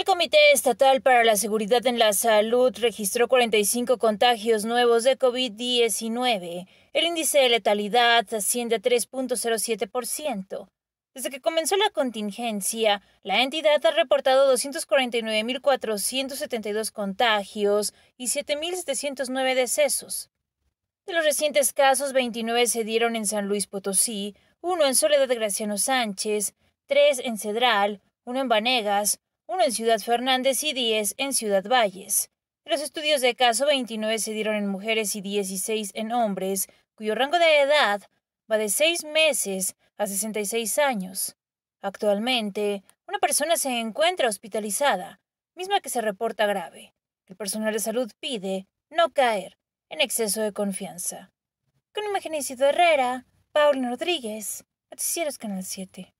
El Comité Estatal para la Seguridad en la Salud registró 45 contagios nuevos de COVID-19. El índice de letalidad asciende a 3.07%. Desde que comenzó la contingencia, la entidad ha reportado 249.472 contagios y 7.709 decesos. De los recientes casos, 29 se dieron en San Luis Potosí, uno en Soledad de Graciano Sánchez, tres en Cedral, uno en Vanegas, uno en Ciudad Fernández y 10 en Ciudad Valles. los estudios de caso, 29 se dieron en mujeres y 16 en hombres, cuyo rango de edad va de 6 meses a 66 años. Actualmente, una persona se encuentra hospitalizada, misma que se reporta grave. El personal de salud pide no caer en exceso de confianza. Con de Herrera, Paul Rodríguez, Noticieros Canal 7.